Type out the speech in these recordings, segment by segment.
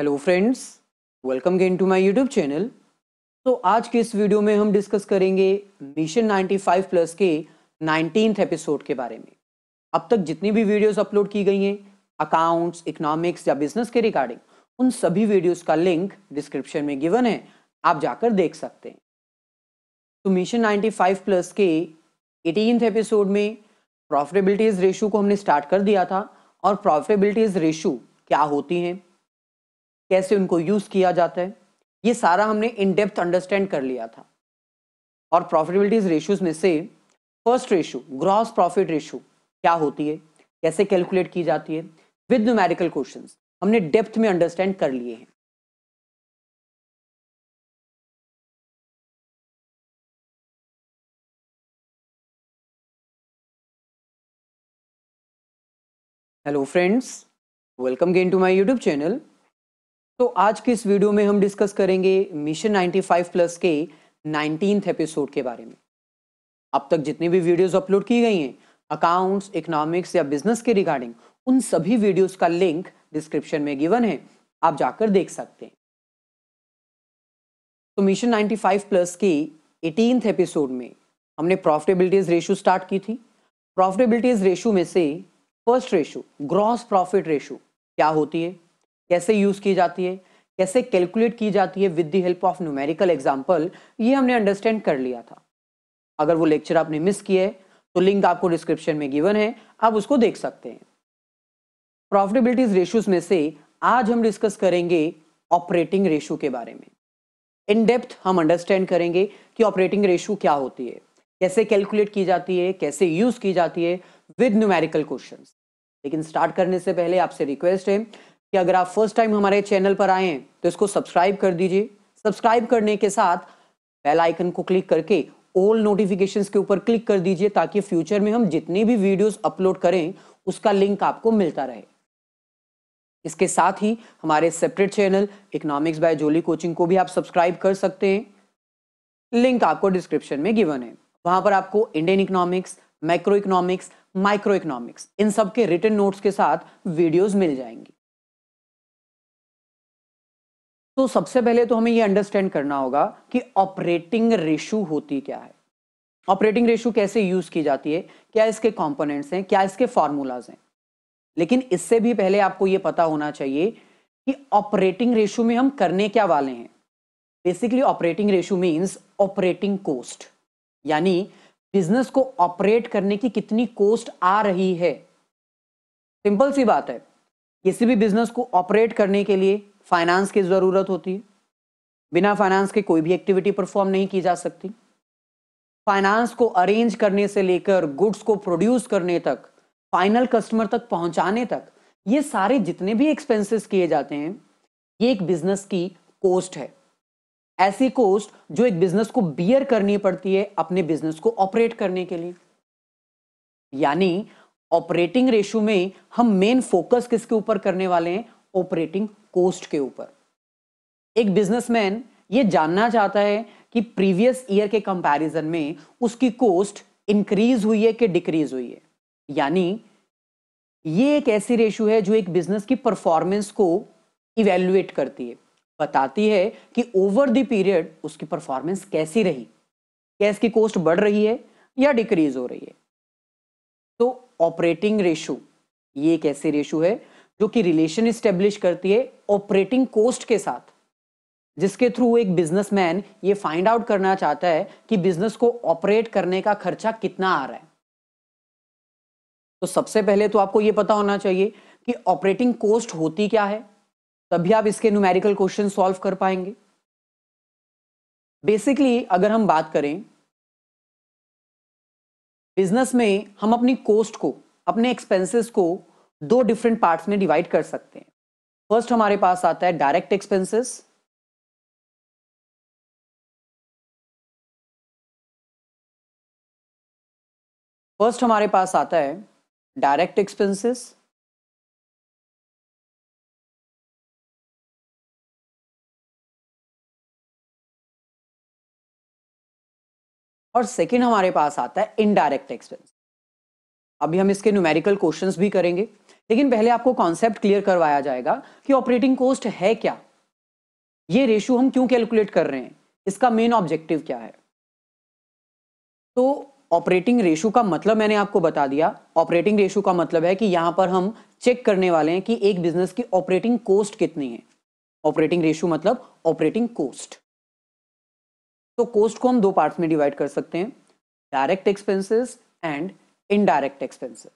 Hello friends welcome again to my YouTube channel तो आज के इस वीडियो में हम डिस्कस करेंगे मिशन 95 प्लस के नाइनटीन एपिसोड के बारे में अब तक जितनी भी वीडियोस अपलोड की गई हैं अकाउंट्स इकोनॉमिक्स या बिजनेस के रिगार्डिंग उन सभी वीडियोस का लिंक डिस्क्रिप्शन में गिवन है आप जाकर देख सकते हैं तो मिशन नाइन्टी प्लस के एटीन एपिसोड में प्रॉफिटेबिलिटीज रेशू को हमने स्टार्ट कर दिया था और प्रॉफिटेबिलिटीज रेशू क्या होती हैं कैसे उनको यूज़ किया जाता है ये सारा हमने इन डेप्थ अंडरस्टैंड कर लिया था और प्रॉफिटेबिलिटीज रेशूज में से first ratio gross profit ratio क्या होती है कैसे कैलकुलेट की जाती है विद न्यूमेरिकल क्वेश्चन हमने डेप्थ में अंडरस्टैंड कर लिए हैं hello friends welcome again to my YouTube channel तो आज के इस वीडियो में हम डिस्कस करेंगे मिशन 95 प्लस के नाइनटीन एपिसोड के बारे में अब तक जितनी भी वीडियोस अपलोड की गई हैं अकाउंट्स इकोनॉमिक्स या बिजनेस के रिगार्डिंग उन सभी वीडियोस का लिंक डिस्क्रिप्शन में गिवन है आप जाकर देख सकते हैं तो मिशन 95 प्लस के एटीन एपिसोड में हमने प्रॉफिटेबिलिटीज रेशो स्टार्ट की थी प्रॉफिटेबिलिटीज रेशो में से first ratio gross profit ratio क्या होती है कैसे यूज़ की जाती है कैसे कैलकुलेट की जाती है with the help of numerical example ये हमने अंडरस्टैंड कर लिया था अगर वो लेक्चर आपने मिस किया है तो लिंक आपको डिस्क्रिप्शन में गिवन है आप उसको देख सकते हैं प्रॉफिटेबिलिटीज रेशियोज में से आज हम डिस्कस करेंगे ऑपरेटिंग रेशियो के बारे में इन डेप्थ हम अंडरस्टैंड करेंगे कि ऑपरेटिंग रेशियो क्या होती है कैसे कैलकुलेट की जाती है कैसे यूज की जाती है विद न्यूमेरिकल क्वेश्चंस लेकिन स्टार्ट करने से पहले आपसे रिक्वेस्ट है कि अगर आप फर्स्ट टाइम हमारे चैनल पर आए हैं तो इसको सब्सक्राइब कर दीजिए सब्सक्राइब करने के साथ बेल आइकन को क्लिक करके ऑल नोटिफिकेशंस के ऊपर क्लिक कर दीजिए ताकि फ्यूचर में हम जितनी भी वीडियोस अपलोड करें उसका लिंक आपको मिलता रहे इसके साथ ही हमारे separate channel economics by Jolly coaching को भी आप सब्सक्राइब कर सकते हैं लिंक आपको डिस्क्रिप्शन में गिवन है वहां पर आपको Indian economics micro economics micro economics इन सब के रिटर्न नोट्स के साथ वीडियोज मिल जाएंगी तो सबसे पहले तो हमें ये अंडरस्टैंड करना होगा कि ऑपरेटिंग रेशू होती क्या है ऑपरेटिंग रेशू कैसे यूज की जाती है क्या इसके कंपोनेंट्स हैं क्या इसके फॉर्मूलाज हैं लेकिन इससे भी पहले आपको ये पता होना चाहिए कि ऑपरेटिंग रेशू में हम करने क्या वाले हैं basically operating ratio means operating cost यानी बिजनेस को ऑपरेट करने की कितनी कोस्ट आ रही है सिंपल सी बात है किसी भी बिजनेस को ऑपरेट करने के लिए फाइनेंस की ज़रूरत होती है बिना फाइनेंस के कोई भी एक्टिविटी परफॉर्म नहीं की जा सकती फाइनेंस को अरेंज करने से लेकर गुड्स को प्रोड्यूस करने तक फाइनल कस्टमर तक पहुंचाने तक ये सारे जितने भी एक्सपेंसेस किए जाते हैं ये एक बिजनेस की कोस्ट है ऐसी कोस्ट जो एक बिजनेस को बियर करनी पड़ती है अपने बिजनेस को ऑपरेट करने के लिए यानी ऑपरेटिंग रेशो में हम मेन फोकस किसके ऊपर करने वाले हैं ऑपरेटिंग कोस्ट के ऊपर एक बिजनेसमैन ये जानना चाहता है कि प्रीवियस ईयर के कंपैरिजन में उसकी कोस्ट इंक्रीज हुई है कि डिक्रीज हुई है यानी ये एक ऐसी रेशू है जो एक बिजनेस की परफॉर्मेंस को इवेल्युएट करती है बताती है कि ओवर द पीरियड उसकी परफॉर्मेंस कैसी रही क्या इसकी कोस्ट बढ़ रही है या डिक्रीज हो रही है तो ऑपरेटिंग रेशू ये एक ऐसी रेशू है जो कि रिलेशन स्टेब्लिश करती है ऑपरेटिंग कोस्ट के साथ जिसके थ्रू एक बिजनेसमैन ये फाइंड आउट करना चाहता है कि बिजनेस को ऑपरेट करने का खर्चा कितना आ रहा है तो सबसे पहले तो आपको ये पता होना चाहिए कि ऑपरेटिंग कोस्ट होती क्या है तभी आप इसके न्यूमेरिकल क्वेश्चन सॉल्व कर पाएंगे बेसिकली अगर हम बात करें बिजनेस में हम अपनी कोस्ट को अपने एक्सपेंसेस को दो डिफरेंट पार्ट्स में डिवाइड कर सकते हैं फर्स्ट हमारे पास आता है डायरेक्ट एक्सपेंसेस फर्स्ट हमारे पास आता है डायरेक्ट एक्सपेंसेस और सेकेंड हमारे पास आता है इनडायरेक्ट एक्सपेंस अभी हम इसके न्यूमेरिकल क्वेश्चंस भी करेंगे लेकिन पहले आपको कॉन्सेप्ट क्लियर करवाया जाएगा कि ऑपरेटिंग कॉस्ट है क्या ये रेशियो हम क्यों कैलकुलेट कर रहे हैं इसका मेन ऑब्जेक्टिव क्या है तो ऑपरेटिंग रेशो का मतलब मैंने आपको बता दिया ऑपरेटिंग रेशो का मतलब है कि यहां पर हम चेक करने वाले हैं कि एक बिजनेस की ऑपरेटिंग कॉस्ट कितनी है ऑपरेटिंग रेशो मतलब ऑपरेटिंग कॉस्ट तो कॉस्ट को हम दो पार्ट्स में डिवाइड कर सकते हैं direct expenses and indirect expenses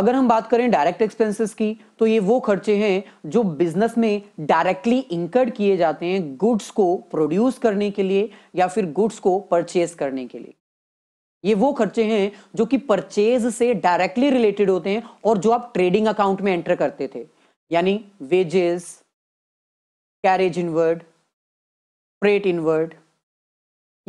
अगर हम बात करें डायरेक्ट एक्सपेंसेस की तो ये वो खर्चे हैं जो बिजनेस में डायरेक्टली इंकर्ड किए जाते हैं गुड्स को प्रोड्यूस करने के लिए या फिर गुड्स को परचेज करने के लिए ये वो खर्चे हैं जो कि परचेज से डायरेक्टली रिलेटेड होते हैं और जो आप ट्रेडिंग अकाउंट में एंटर करते थे यानी wages carriage inward freight inward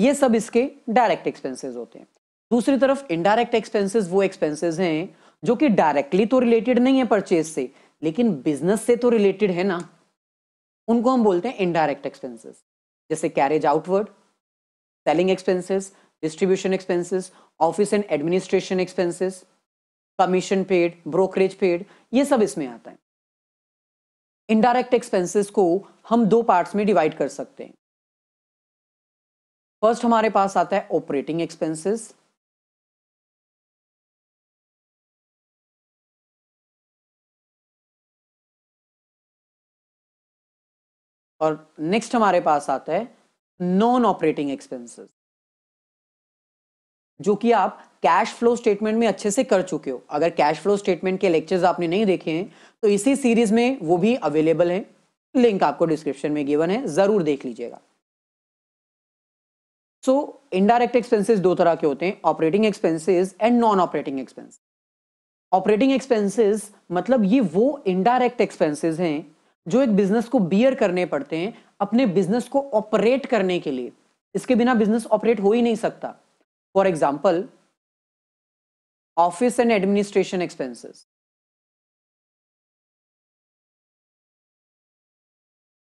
ये सब इसके डायरेक्ट एक्सपेंसेस होते हैं दूसरी तरफ इनडायरेक्ट एक्सपेंसेस वो एक्सपेंसेस हैं जो कि डायरेक्टली तो रिलेटेड नहीं है परचेज से लेकिन बिजनेस से तो रिलेटेड है ना उनको हम बोलते हैं इनडायरेक्ट एक्सपेंसेस जैसे carriage outward selling expenses distribution expenses office and administration expenses commission paid brokerage paid ये सब इसमें आता है इनडायरेक्ट एक्सपेंसेस को हम दो पार्ट्स में डिवाइड कर सकते हैं फर्स्ट हमारे पास आता है ऑपरेटिंग एक्सपेंसेस और नेक्स्ट हमारे पास आता है नॉन ऑपरेटिंग एक्सपेंसेस जो कि आप कैश फ्लो स्टेटमेंट में अच्छे से कर चुके हो अगर कैश फ्लो स्टेटमेंट के लेक्चर्स आपने नहीं देखे हैं तो इसी सीरीज में वो भी अवेलेबल है लिंक आपको डिस्क्रिप्शन में गिवन है जरूर देख लीजिएगा सो इनडायरेक्ट एक्सपेंसेस दो तरह के होते हैं operating expenses and non operating expense operating expenses मतलब ये वो इनडायरेक्ट एक्सपेंसेस हैं जो एक बिजनेस को बियर करने पड़ते हैं अपने बिजनेस को ऑपरेट करने के लिए इसके बिना बिजनेस ऑपरेट हो ही नहीं सकता for example office and administration expenses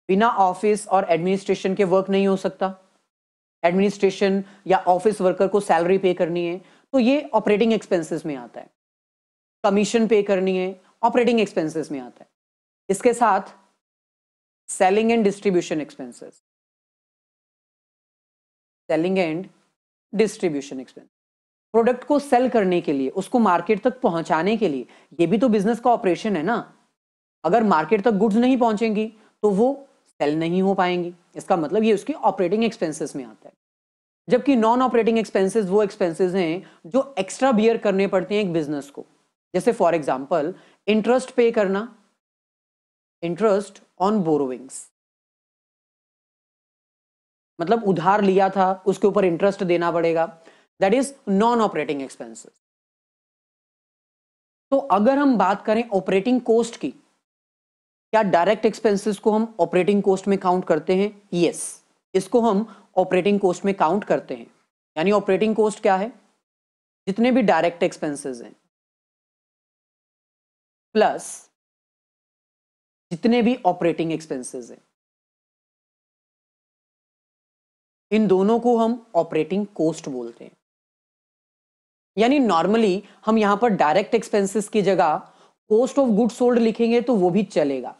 बिना ऑफिस और एडमिनिस्ट्रेशन के वर्क नहीं हो सकता एडमिनिस्ट्रेशन या ऑफिस वर्कर को सैलरी पे करनी है तो ये ऑपरेटिंग एक्सपेंसेस में आता है कमीशन पे करनी है ऑपरेटिंग एक्सपेंसेस में आता है इसके साथ selling and distribution expenses. Selling and distribution expense product को सेल करने के लिए उसको मार्केट तक पहुंचाने के लिए ये भी तो बिजनेस का ऑपरेशन है ना अगर मार्केट तक गुड्स नहीं पहुंचेंगी तो वो सेल नहीं हो पाएंगी इसका मतलब ये उसके ऑपरेटिंग एक्सपेंसेस में आता है जबकि नॉन ऑपरेटिंग एक्सपेंसेस वो एक्सपेंसेस हैं जो एक्स्ट्रा बियर करने पड़ते हैं एक बिजनेस को जैसे फॉर एग्जाम्पल इंटरेस्ट पे करना इंटरेस्ट ऑन बोरोविंग्स मतलब उधार लिया था उसके ऊपर इंटरेस्ट देना पड़ेगा that is non operating expenses तो अगर हम बात करें ऑपरेटिंग कोस्ट की क्या डायरेक्ट एक्सपेंसेस को हम ऑपरेटिंग कोस्ट में काउंट करते हैं यस yes. इसको हम ऑपरेटिंग कोस्ट में काउंट करते हैं यानी ऑपरेटिंग कोस्ट क्या है जितने भी डायरेक्ट एक्सपेंसेस हैं प्लस जितने भी ऑपरेटिंग एक्सपेंसेस हैं इन दोनों को हम ऑपरेटिंग कोस्ट बोलते हैं यानी नॉर्मली हम यहां पर डायरेक्ट एक्सपेंसेस की जगह कोस्ट ऑफ गुड सोल्ड लिखेंगे तो वो भी चलेगा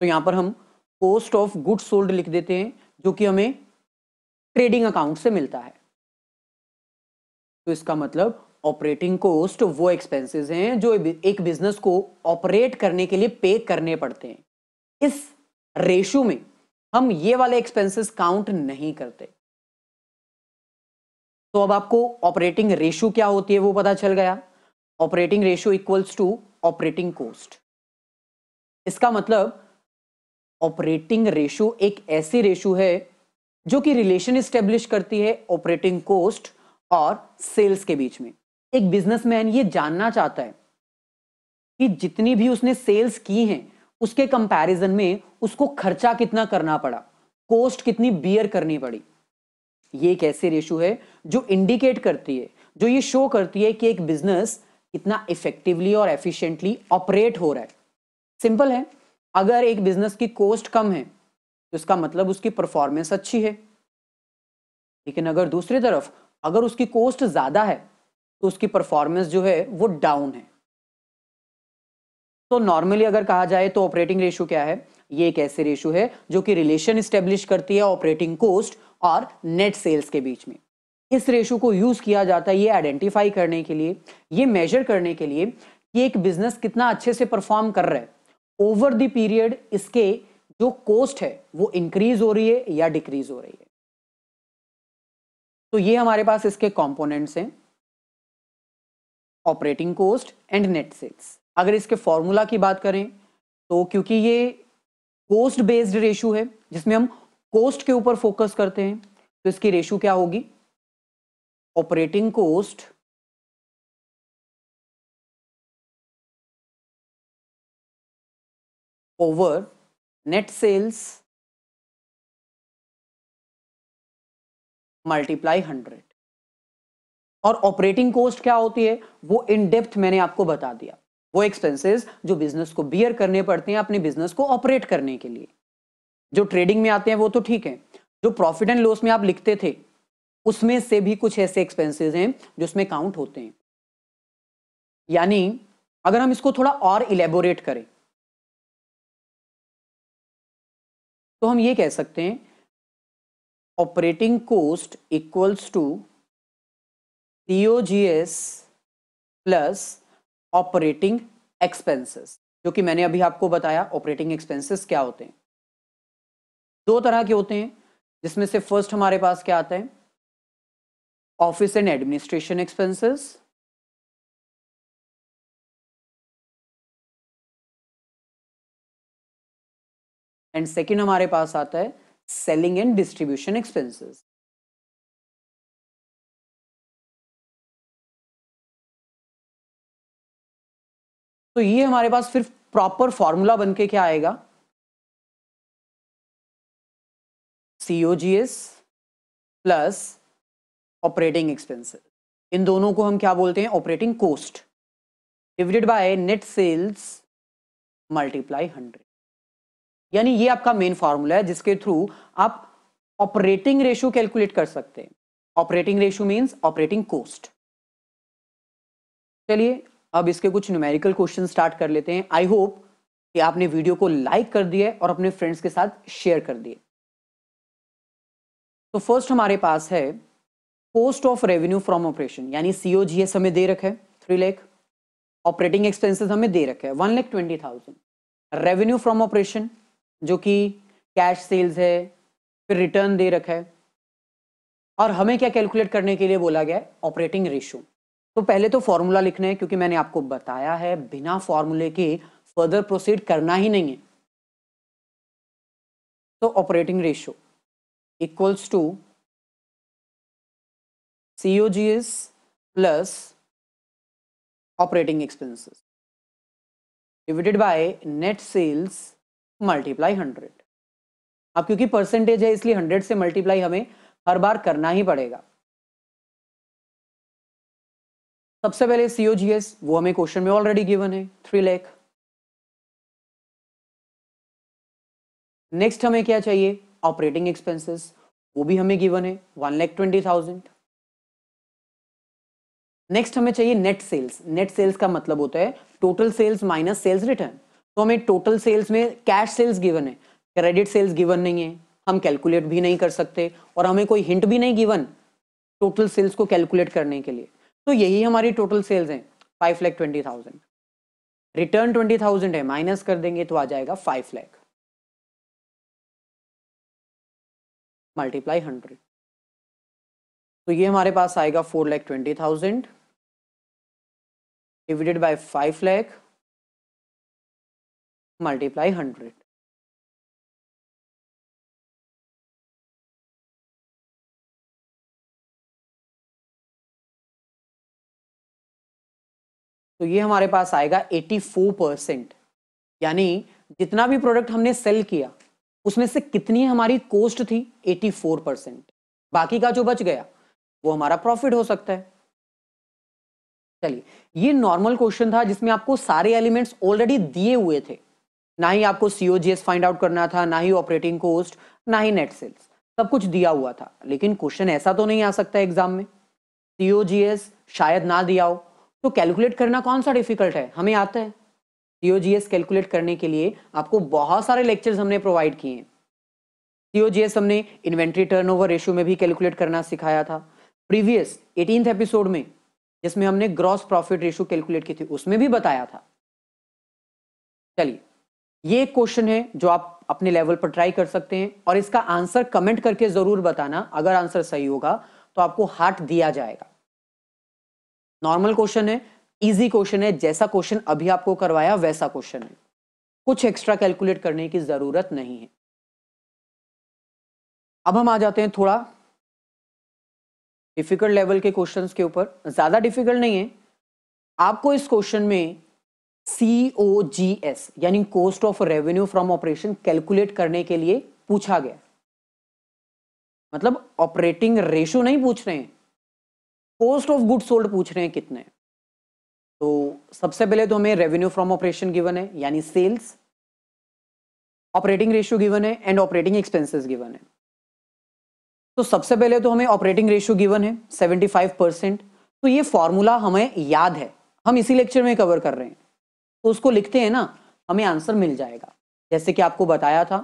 तो यहां पर हम कोस्ट ऑफ गुड सोल्ड लिख देते हैं जो कि हमें ट्रेडिंग अकाउंट से मिलता है तो इसका मतलब ऑपरेटिंग कोस्ट वो एक्सपेंसेस हैं जो एक बिजनेस को ऑपरेट करने के लिए पे करने पड़ते हैं इस रेशो में हम ये वाले एक्सपेंसेस काउंट नहीं करते तो अब आपको ऑपरेटिंग रेशो क्या होती है वो पता चल गया operating ratio equals to operating cost इसका मतलब ऑपरेटिंग रेशो एक ऐसी रेशो है जो कि रिलेशन स्टेब्लिश करती है ऑपरेटिंग कोस्ट और सेल्स के बीच में एक बिजनेसमैन ये जानना चाहता है कि जितनी भी उसने सेल्स की हैं उसके कंपैरिजन में उसको खर्चा कितना करना पड़ा कॉस्ट कितनी बियर करनी पड़ी ये एक ऐसे रेशू है जो इंडिकेट करती है जो ये शो करती है कि एक बिजनेस कितना इफेक्टिवली और एफिशिएंटली ऑपरेट हो रहा है सिंपल है अगर एक बिजनेस की कॉस्ट कम है तो इसका मतलब उसकी परफॉर्मेंस अच्छी है लेकिन अगर दूसरी तरफ अगर उसकी कॉस्ट ज्यादा है तो उसकी परफॉर्मेंस जो है वो डाउन है तो नॉर्मली अगर कहा जाए तो ऑपरेटिंग रेशो क्या है ये एक ऐसे रेशो है जो कि रिलेशन स्टेब्लिश करती है ऑपरेटिंग कोस्ट और नेट सेल्स के बीच में इस रेशो को यूज किया जाता है ये आइडेंटिफाई करने के लिए ये मेजर करने के लिए कि एक बिजनेस कितना अच्छे से परफॉर्म कर रहा है ओवर द पीरियड इसके जो कोस्ट है वो इंक्रीज हो रही है या डिक्रीज हो रही है तो ये हमारे पास इसके कॉम्पोनेंट्स हैं operating cost and net sales अगर इसके फॉर्मूला की बात करें तो क्योंकि ये कोस्ट बेस्ड रेशू है जिसमें हम कोस्ट के ऊपर फोकस करते हैं तो इसकी रेशू क्या होगी operating cost over net sales multiply hundred और ऑपरेटिंग कॉस्ट क्या होती है वो इन डेप्थ मैंने आपको बता दिया वो एक्सपेंसेस जो बिजनेस को बियर करने पड़ते हैं अपने बिजनेस को ऑपरेट करने के लिए जो ट्रेडिंग में आते हैं वो तो ठीक है जो प्रॉफिट एंड लॉस में आप लिखते थे उसमें से भी कुछ ऐसे एक्सपेंसेस हैं जो उसमें काउंट होते हैं यानी अगर हम इसको थोड़ा और इलेबोरेट करें तो हम ये कह सकते हैं operating cost equals to COGS plus operating expenses जो कि मैंने अभी आपको बताया ऑपरेटिंग एक्सपेंसेस क्या होते हैं दो तरह के होते हैं जिसमें से फर्स्ट हमारे पास क्या आता है office and administration expenses and second हमारे पास आता है सेलिंग एंड डिस्ट्रीब्यूशन एक्सपेंसेस तो ये हमारे पास फिर प्रॉपर फॉर्मूला बन के क्या आएगा सीओजीएस प्लस ऑपरेटिंग एक्सपेंसेस इन दोनों को हम क्या बोलते हैं operating cost divided by net sales multiply hundred यानी ये आपका मेन फॉर्मूला है जिसके थ्रू आप ऑपरेटिंग रेशो कैलकुलेट कर सकते हैं operating ratio means operating cost चलिए अब इसके कुछ न्यूमेरिकल क्वेश्चन स्टार्ट कर लेते हैं आई होप कि आपने वीडियो को लाइक कर दिया और अपने फ्रेंड्स के साथ शेयर कर दिए तो फर्स्ट हमारे पास है cost of revenue from operation यानी सीओ जी एस हमें दे रखे थ्री लेख ऑपरेटिंग एक्सपेंसेस हमें दे रखे one lakh twenty thousand revenue from operation जो कि कैश सेल्स है फिर रिटर्न दे रखा है और हमें क्या कैलकुलेट करने के लिए बोला गया है ऑपरेटिंग रेशियो तो पहले तो फॉर्मूला लिखना है क्योंकि मैंने आपको बताया है बिना फॉर्मूले के फर्दर प्रोसीड करना ही नहीं है तो operating ratio equals to COGS plus operating expenses divided by net sales multiply hundred अब क्योंकि परसेंटेज है इसलिए हंड्रेड से मल्टीप्लाई हमें हर बार करना ही पड़ेगा सबसे पहले सीओ वो हमें क्वेश्चन में ऑलरेडी गिवन है थ्री लैख नेक्स्ट हमें क्या चाहिए ऑपरेटिंग एक्सपेंसेस वो भी हमें गिवन है one lakh twenty thousand next हमें चाहिए नेट सेल्स नेट सेल्स का मतलब होता है total sales minus sales return तो हमें टोटल सेल्स में कैश सेल्स गिवन है क्रेडिट सेल्स गिवन नहीं है हम कैलकुलेट भी नहीं कर सकते और हमें कोई हिंट भी नहीं गिवन टोटल सेल्स को कैलकुलेट करने के लिए तो यही हमारी टोटल सेल्स हैं five lakh twenty thousand return twenty thousand है माइनस कर देंगे तो आ जाएगा फाइव लैख मल्टीप्लाई हंड्रेड तो ये हमारे पास आएगा four lakh twenty thousand divided by five lakh multiply hundred तो ये हमारे पास आएगा 84 परसेंट यानी जितना भी प्रोडक्ट हमने सेल किया उसमें से कितनी हमारी कोस्ट थी 84 परसेंट बाकी का जो बच गया वो हमारा प्रॉफिट हो सकता है चलिए ये नॉर्मल क्वेश्चन था जिसमें आपको सारे एलिमेंट्स ऑलरेडी दिए हुए थे ना ही आपको सीओजीएस फाइंड आउट करना था ना ही ऑपरेटिंग कोस्ट ना ही नेट सेल्स सब कुछ दिया हुआ था लेकिन क्वेश्चन ऐसा तो नहीं आ सकता एग्जाम में सीओजीएस शायद ना दिया हो तो कैलकुलेट करना कौन सा डिफिकल्ट है हमें आता है सीओजीएस कैलकुलेट करने के लिए आपको बहुत सारे लेक्चर्स हमने प्रोवाइड किए हैं सीओजीएस हमने इन्वेंट्री टर्नओवर रेशियो में भी कैलकुलेट करना सिखाया था प्रीवियस एटीन एपिसोड में जिसमें हमने ग्रॉस प्रॉफिट रेशियो कैलकुलेट की थी उसमें भी बताया था चलिए ये एक क्वेश्चन है जो आप अपने लेवल पर ट्राई कर सकते हैं और इसका आंसर कमेंट करके जरूर बताना अगर आंसर सही होगा तो आपको हार्ट दिया जाएगा नॉर्मल क्वेश्चन है इजी क्वेश्चन है जैसा क्वेश्चन अभी आपको करवाया वैसा क्वेश्चन है कुछ एक्स्ट्रा कैलकुलेट करने की जरूरत नहीं है अब हम आ जाते हैं थोड़ा डिफिकल्ट लेवल के क्वेश्चन के ऊपर ज्यादा डिफिकल्ट नहीं है आपको इस क्वेश्चन में सी ओ जी एस यानी cost of revenue from operation calculate करने के लिए पूछा गया मतलब ऑपरेटिंग रेशो नहीं पूछ रहे हैं कॉस्ट ऑफ गुड सोल्ड पूछ रहे हैं कितने तो सबसे पहले तो हमें रेवेन्यू फ्रॉम ऑपरेशन गिवन है यानी सेल्स ऑपरेटिंग रेशियो गिवन है एंड ऑपरेटिंग एक्सपेंसेस गिवन है तो सबसे पहले तो हमें ऑपरेटिंग रेशियो गिवन है 75 परसेंट तो ये फॉर्मूला हमें याद है हम इसी लेक्चर में कवर कर रहे हैं तो उसको लिखते हैं ना हमें आंसर मिल जाएगा जैसे कि आपको बताया था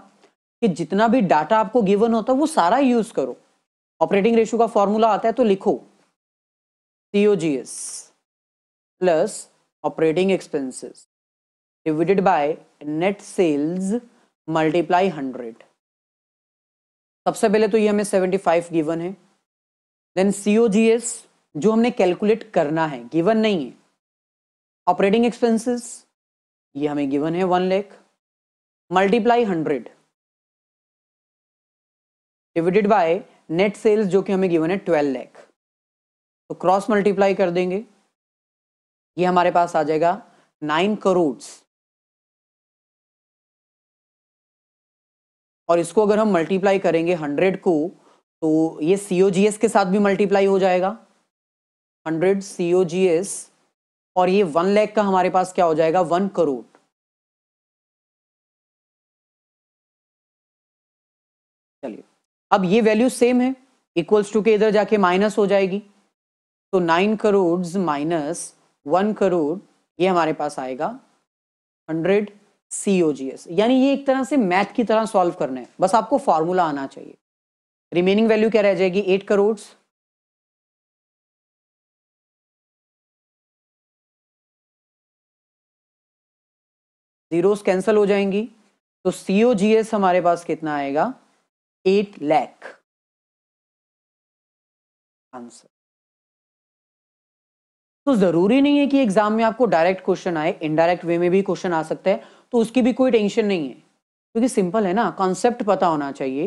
कि जितना भी डाटा आपको गिवन होता है वो सारा यूज करो ऑपरेटिंग रेशियो का फॉर्मूला आता है तो लिखो COGS plus operating expenses divided by net sales multiply 100 सबसे पहले तो ये हमें 75 गिवन है देन COGS जो हमने कैलकुलेट करना है गिवन नहीं है ऑपरेटिंग एक्सपेंसेस ये हमें गिवन है one lakh multiply hundred divided by net sales जो कि हमें गिवन है ट्वेल्व लैख तो क्रॉस मल्टीप्लाई कर देंगे ये हमारे पास आ जाएगा नाइन करोड़ और इसको अगर हम मल्टीप्लाई करेंगे हंड्रेड को तो ये सीओजीएस के साथ भी मल्टीप्लाई हो जाएगा हंड्रेड सीओजीएस और ये वन लैख का हमारे पास क्या हो जाएगा वन करोड़ चलिए अब ये वैल्यू सेम है इक्वल्स टू के इधर जाके माइनस हो जाएगी तो nine crore minus one crore ये हमारे पास आएगा हंड्रेड सी जी एस यानी ये एक तरह से मैथ की तरह सॉल्व करना है बस आपको फॉर्मूला आना चाहिए रिमेनिंग वैल्यू क्या रह जाएगी एट करोड़ जीरोस कैंसिल हो जाएंगी तो सी ओ जी एस हमारे पास कितना आएगा एट लैख आंसर तो जरूरी नहीं है कि एग्जाम में आपको डायरेक्ट क्वेश्चन आए इनडायरेक्ट वे में भी क्वेश्चन आ सकता है तो उसकी भी कोई टेंशन नहीं है क्योंकि सिंपल है ना कॉन्सेप्ट पता होना चाहिए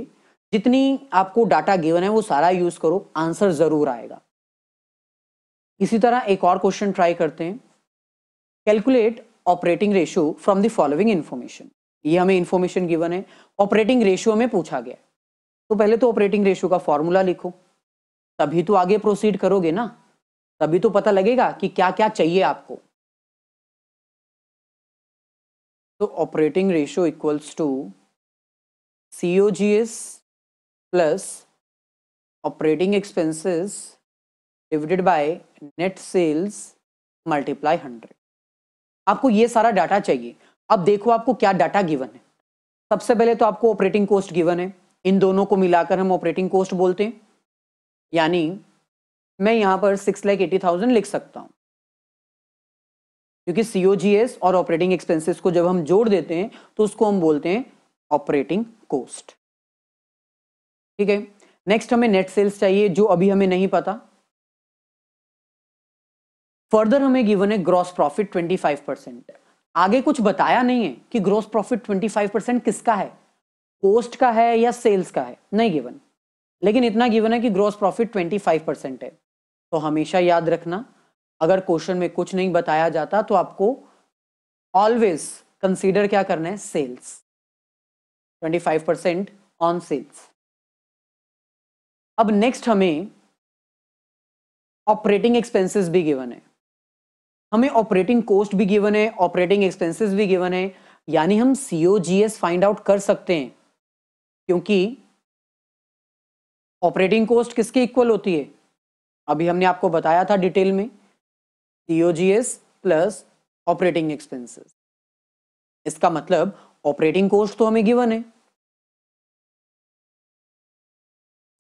जितनी आपको डाटा गिवन है वो सारा यूज करो आंसर जरूर आएगा इसी तरह एक और क्वेश्चन ट्राई करते हैं calculate operating ratio from the following information ये हमें इन्फॉर्मेशन गिवन है ऑपरेटिंग रेशियो में पूछा गया तो पहले तो ऑपरेटिंग रेशियो का फॉर्मूला लिखो तभी तो आगे प्रोसीड करोगे ना तभी तो पता लगेगा कि क्या क्या चाहिए आपको तो operating ratio equals to C O G S plus operating expenses divided by net sales multiply hundred आपको ये सारा डाटा चाहिए अब देखो आपको क्या डाटा गिवन है सबसे पहले तो आपको ऑपरेटिंग कॉस्ट गिवन है इन दोनों को मिलाकर हम ऑपरेटिंग कॉस्ट बोलते हैं यानी मैं यहां पर सिक्स लैख एटी थाउजेंड लिख सकता हूं क्योंकि सीओजीएस और ऑपरेटिंग एक्सपेंसेस को जब हम जोड़ देते हैं तो उसको हम बोलते हैं ऑपरेटिंग कोस्ट ठीक है नेक्स्ट हमें नेट सेल्स चाहिए जो अभी हमें नहीं पता फर्दर हमें गिवन है gross profit twenty five percent आगे कुछ बताया नहीं है कि gross profit twenty five percent किसका है कोस्ट का है या सेल्स का है नहीं गिवन लेकिन इतना गिवन है कि gross profit twenty five percent है तो हमेशा याद रखना अगर क्वेश्चन में कुछ नहीं बताया जाता तो आपको ऑलवेज कंसीडर क्या करना है सेल्स 25 परसेंट ऑन सेल्स अब नेक्स्ट हमें ऑपरेटिंग एक्सपेंसेस भी गिवन है हमें ऑपरेटिंग कॉस्ट भी गिवन है ऑपरेटिंग एक्सपेंसेस भी गिवन है यानी हम सीओजीएस फाइंड आउट कर सकते हैं क्योंकि ऑपरेटिंग कॉस्ट किसके इक्वल होती है अभी हमने आपको बताया था डिटेल में सीओजीएस प्लस ऑपरेटिंग एक्सपेंसेस इसका मतलब ऑपरेटिंग कोस्ट तो हमें गिवन है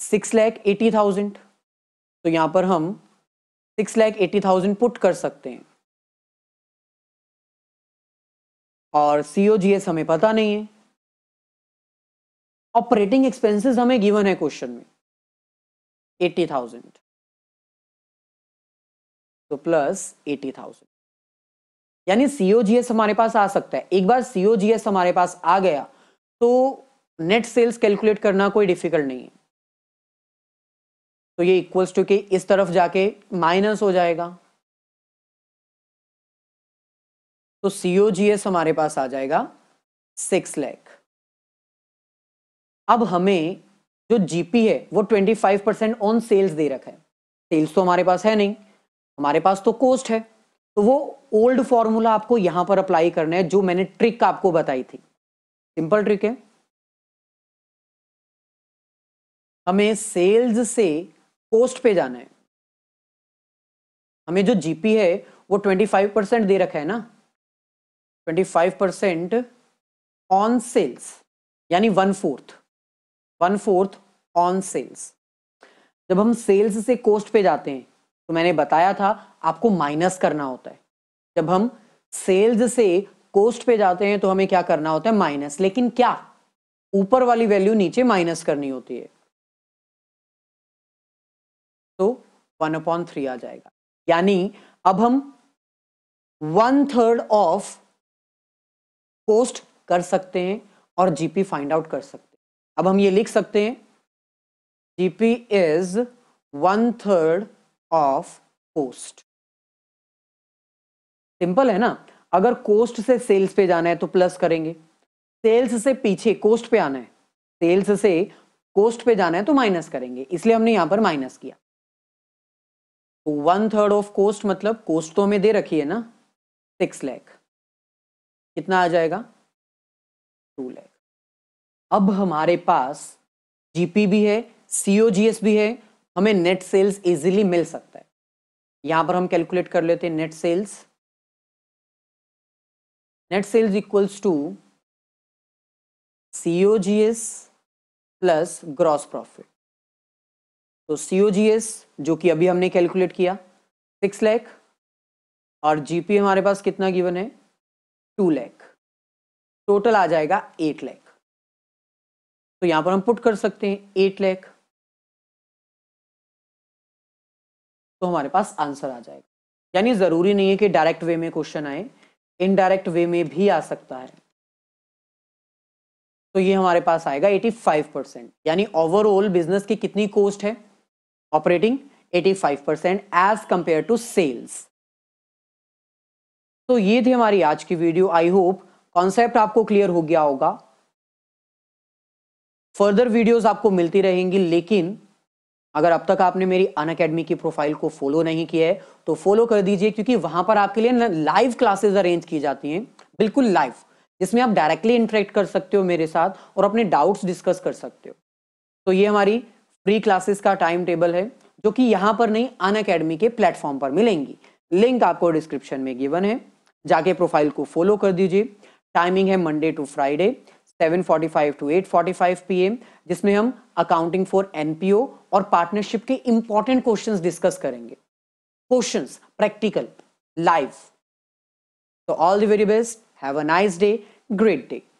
सिक्स लैख एटी थाउजेंड तो यहां पर हम six lakh eighty thousand put कर सकते हैं और सीओजीएस हमें पता नहीं है ऑपरेटिंग एक्सपेंसेस हमें गिवन है क्वेश्चन में एट्टी थाउजेंड तो प्लस एटी थाउजेंड यानी सीओजीएस हमारे पास आ सकता है एक बार सीओजीएस हमारे पास आ गया तो नेट सेल्स कैलकुलेट करना कोई डिफिकल्ट नहीं है तो ये इक्वल्स टू के इस तरफ जाके माइनस हो जाएगा तो सीओजीएस हमारे पास आ जाएगा सिक्स लैख अब हमें जो जीपी है वो twenty five percent on sales दे रखा है सेल्स तो हमारे पास है नहीं हमारे पास तो कोस्ट है तो वो ओल्ड फॉर्मूला आपको यहां पर अप्लाई करना है जो मैंने ट्रिक आपको बताई थी सिंपल ट्रिक है हमें सेल्स से कोस्ट पे जाना है हमें जो जीपी है वो 25 परसेंट दे रखा है ना 25 परसेंट ऑन सेल्स यानी one fourth one fourth on sales जब हम सेल्स से कोस्ट पे जाते हैं तो मैंने बताया था आपको माइनस करना होता है जब हम सेल्स से कोस्ट पे जाते हैं तो हमें क्या करना होता है माइनस लेकिन क्या ऊपर वाली वैल्यू नीचे माइनस करनी होती है तो वन अपॉन थ्री आ जाएगा यानी अब हम वन थर्ड ऑफ कोस्ट कर सकते हैं और जीपी फाइंड आउट कर सकते हैं अब हम ये लिख सकते हैं GP is one third of cost simple है ना अगर कोस्ट से सेल्स पे जाना है तो प्लस करेंगे सेल्स से पीछे कोस्ट पे आना है सेल्स से कोस्ट पे जाना है तो माइनस करेंगे इसलिए हमने यहां पर माइनस किया तो वन थर्ड ऑफ कोस्ट मतलब कोस्ट तो हमें दे रखी है ना सिक्स लैख कितना आ जाएगा टू लैख अब हमारे पास जीपी भी है सीओजीएस भी है हमें नेट सेल्स इजीली मिल सकता है यहां पर हम कैलकुलेट कर लेते हैं net sales net sales equals to COGS plus gross profit तो सीओजीएस जो कि अभी हमने कैलकुलेट किया सिक्स लैख और जीपी हमारे पास कितना गिवन है टू लैख टोटल आ जाएगा एट लैख तो यहां पर हम पुट कर सकते हैं एट लैख तो हमारे पास आंसर आ जाएगा यानी ज़रूरी नहीं है कि डायरेक्ट वे में क्वेश्चन आए इनडायरेक्ट वे में भी आ सकता है तो ये हमारे पास आएगा 85 परसेंट यानी ओवरऑल बिजनेस की कितनी कोस्ट है operating 85 percent as compared to sales तो ये थी हमारी आज की वीडियो आई होप कॉन्सेप्ट आपको क्लियर हो गया होगा फर्दर वीडियोस आपको मिलती रहेंगी लेकिन अगर अब तक आपने मेरी अन अकेडमी की प्रोफाइल को फॉलो नहीं किया है तो फॉलो कर दीजिए क्योंकि वहां पर आपके लिए लाइव क्लासेस अरेंज की जाती हैं बिल्कुल लाइव जिसमें आप डायरेक्टली इंटरेक्ट कर सकते हो मेरे साथ और अपने डाउट्स डिस्कस कर सकते हो तो ये हमारी फ्री क्लासेस का टाइम टेबल है जो कि यहाँ पर नहीं अन अकेडमी के प्लेटफॉर्म पर मिलेंगी लिंक आपको डिस्क्रिप्शन में गिवन है जाके प्रोफाइल को फॉलो कर दीजिए टाइमिंग है Monday to Friday 7:45 to 8:45 PM जिसमें हम अकाउंटिंग फॉर एनपीओ और पार्टनरशिप के इंपॉर्टेंट क्वेश्चंस डिस्कस करेंगे क्वेश्चंस प्रैक्टिकल लाइव तो all the very best have a nice day great day